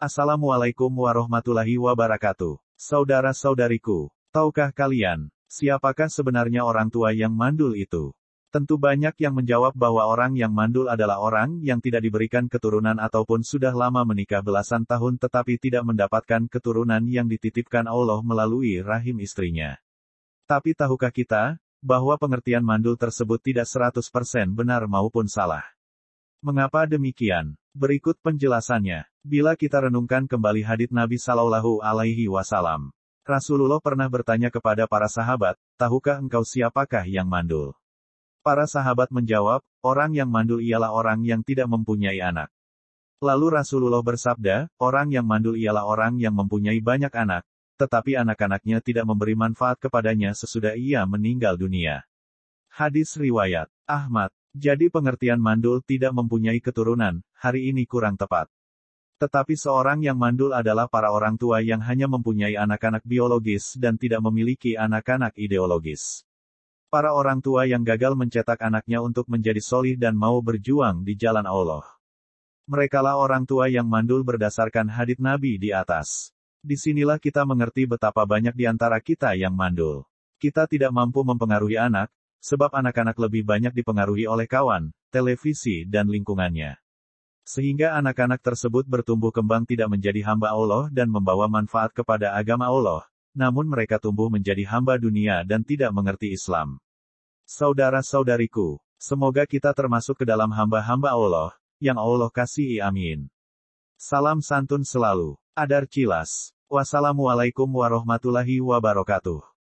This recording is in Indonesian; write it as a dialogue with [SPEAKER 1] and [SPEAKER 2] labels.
[SPEAKER 1] Assalamualaikum warahmatullahi wabarakatuh. Saudara-saudariku, tahukah kalian, siapakah sebenarnya orang tua yang mandul itu? Tentu banyak yang menjawab bahwa orang yang mandul adalah orang yang tidak diberikan keturunan ataupun sudah lama menikah belasan tahun tetapi tidak mendapatkan keturunan yang dititipkan Allah melalui rahim istrinya. Tapi tahukah kita, bahwa pengertian mandul tersebut tidak 100% benar maupun salah. Mengapa demikian? Berikut penjelasannya. Bila kita renungkan kembali hadits Nabi Shallallahu Alaihi Wasallam, Rasulullah pernah bertanya kepada para sahabat, tahukah engkau siapakah yang mandul? Para sahabat menjawab, orang yang mandul ialah orang yang tidak mempunyai anak. Lalu Rasulullah bersabda, orang yang mandul ialah orang yang mempunyai banyak anak, tetapi anak-anaknya tidak memberi manfaat kepadanya sesudah ia meninggal dunia. Hadis Riwayat Ahmad jadi pengertian mandul tidak mempunyai keturunan, hari ini kurang tepat. Tetapi seorang yang mandul adalah para orang tua yang hanya mempunyai anak-anak biologis dan tidak memiliki anak-anak ideologis. Para orang tua yang gagal mencetak anaknya untuk menjadi solih dan mau berjuang di jalan Allah. Merekalah orang tua yang mandul berdasarkan hadits Nabi di atas. Disinilah kita mengerti betapa banyak di antara kita yang mandul. Kita tidak mampu mempengaruhi anak, sebab anak-anak lebih banyak dipengaruhi oleh kawan, televisi dan lingkungannya. Sehingga anak-anak tersebut bertumbuh kembang tidak menjadi hamba Allah dan membawa manfaat kepada agama Allah, namun mereka tumbuh menjadi hamba dunia dan tidak mengerti Islam. Saudara-saudariku, semoga kita termasuk ke dalam hamba-hamba Allah, yang Allah kasihi amin. Salam santun selalu. Adar Cilas. Wassalamualaikum warahmatullahi wabarakatuh.